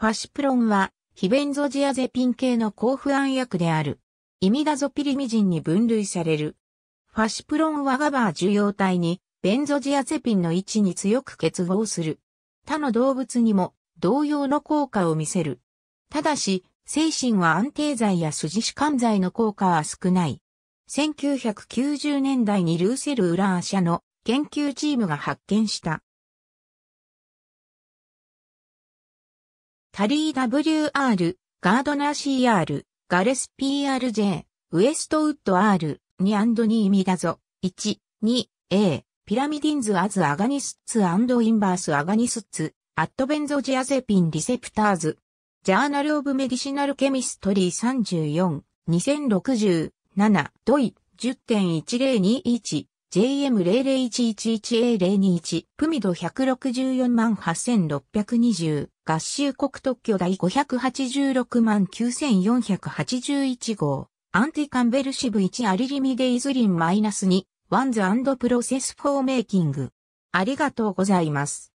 ファシプロンは、非ベンゾジアゼピン系の抗不安薬である。イミダゾピリミジンに分類される。ファシプロンはガバー受容体に、ベンゾジアゼピンの位置に強く結合する。他の動物にも同様の効果を見せる。ただし、精神は安定剤や筋弛緩剤の効果は少ない。1990年代にルーセル・ウラー社の研究チームが発見した。タリー WR、ガードナー CR、ガレス PRJ、ウエストウッド R、ニニーミダゾ、1、2、A、ピラミディンズアズアガニスッツインバースアガニスッツ、アットベンゾジアゼピンリセプターズ、ジャーナルオブメディシナルケミストリー34、2067、ドイ、10.1021、JM00111A021、プミド164万8620。合衆国特許第586万9481号、アンティカンベルシブ1アリリミデイズリンマイナス2、ワンズプロセスフォーメイキング。ありがとうございます。